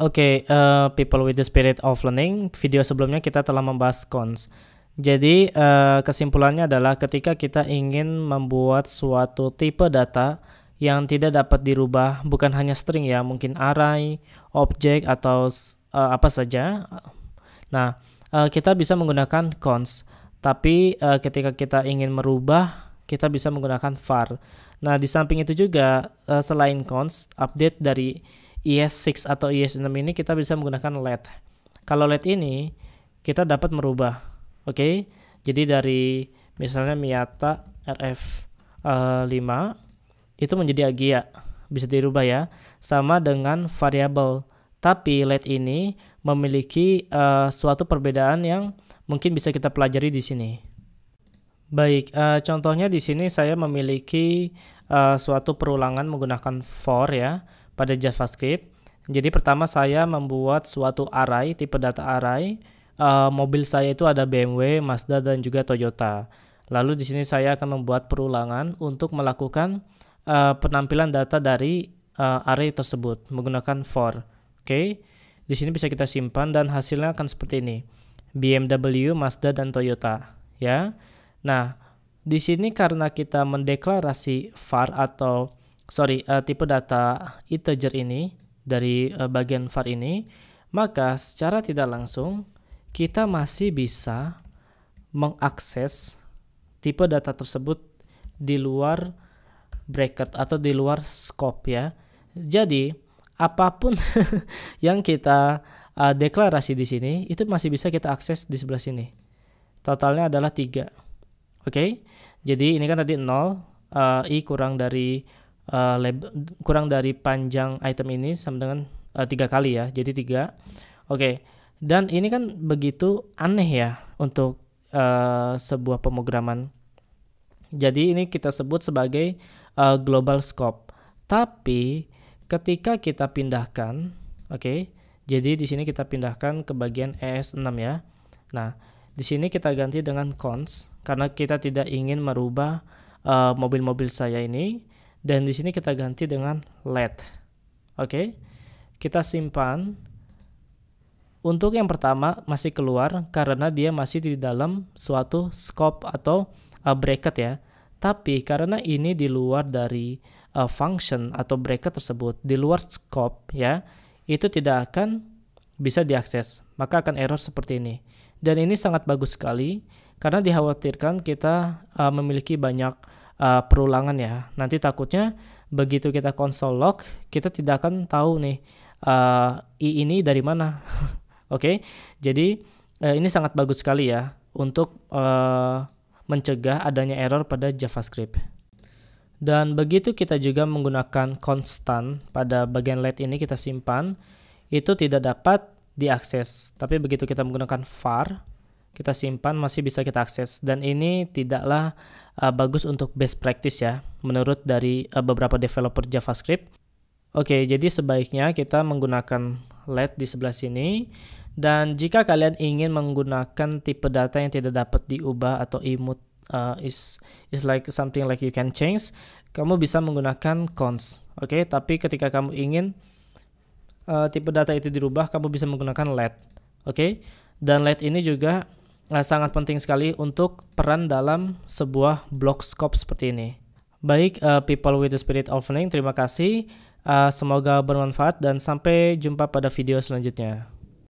Oke, okay, uh, eh, people with the spirit of learning, video sebelumnya kita telah membahas cons. Jadi, uh, kesimpulannya adalah ketika kita ingin membuat suatu tipe data yang tidak dapat dirubah, bukan hanya string ya, mungkin array, objek atau uh, apa saja. Nah, uh, kita bisa menggunakan cons, tapi uh, ketika kita ingin merubah, kita bisa menggunakan var. Nah, di samping itu juga uh, selain cons, update dari ES6 atau ES6 ini kita bisa menggunakan LED. Kalau LED ini kita dapat merubah. Oke. Okay? Jadi dari misalnya Miata RF5 eh, itu menjadi Agia. Bisa dirubah ya. Sama dengan variabel. Tapi LED ini memiliki uh, suatu perbedaan yang mungkin bisa kita pelajari di sini. Baik, uh, contohnya di sini saya memiliki uh, suatu perulangan menggunakan for ya pada JavaScript. Jadi pertama saya membuat suatu array, tipe data array. Uh, eh, mobil saya itu ada BMW, Mazda, dan juga Toyota. Lalu di sini saya akan membuat perulangan untuk melakukan uh, penampilan data dari uh, eh, array tersebut menggunakan for. Oke, okay. di sini bisa kita simpan dan hasilnya akan seperti ini. BMW, Mazda, dan Toyota. Ya, nah di sini karena kita mendeklarasi var atau sorry, uh, tipe data integer ini dari uh, bagian var ini, maka secara tidak langsung kita masih bisa mengakses tipe data tersebut di luar bracket atau di luar scope ya. Jadi, apapun yang kita uh, deklarasi di sini itu masih bisa kita akses di sebelah sini. Totalnya adalah tiga Oke. Okay? Jadi, ini kan tadi 0 uh, i kurang dari uh, eh, lab, kurang dari panjang item ini sama dengan eh, tiga kali ya jadi tiga oke okay. dan ini kan begitu aneh ya untuk uh, sebuah pemrograman jadi ini kita sebut sebagai uh, global scope tapi ketika kita pindahkan oke okay, jadi di sini kita pindahkan ke bagian ES6 ya nah di sini kita ganti dengan cons karena kita tidak ingin merubah mobil-mobil uh, mobil -mobil saya ini dan di sini kita ganti dengan let. Oke. Okay? Kita simpan. Untuk yang pertama masih keluar karena dia masih di dalam suatu scope atau uh, bracket ya. Tapi karena ini di luar dari uh, function atau bracket tersebut, di luar scope ya, itu tidak akan bisa diakses. Maka akan error seperti ini. Dan ini sangat bagus sekali karena dikhawatirkan kita uh, memiliki banyak uh, perulangan ya. Nanti takutnya begitu kita console log, kita tidak akan tahu nih uh, i ini dari mana. Oke. okay? Jadi uh, ini sangat bagus sekali ya untuk uh, mencegah adanya error pada JavaScript. Dan begitu kita juga menggunakan constant pada bagian let ini kita simpan, itu tidak dapat diakses. Tapi begitu kita menggunakan var, kita simpan masih bisa kita akses dan ini tidaklah uh, bagus untuk best practice ya menurut dari uh, beberapa developer JavaScript. Oke, jadi sebaiknya kita menggunakan let di sebelah sini dan jika kalian ingin menggunakan tipe data yang tidak dapat diubah atau imut uh, is is like something like you can change, kamu bisa menggunakan cons. Oke, tapi ketika kamu ingin uh, tipe data itu dirubah, kamu bisa menggunakan let Oke. Dan let ini juga Nah, sangat penting sekali untuk peran dalam sebuah blog scope seperti ini. Baik, uh, people with the spirit of learning, terima kasih. Uh, semoga bermanfaat dan sampai jumpa pada video selanjutnya.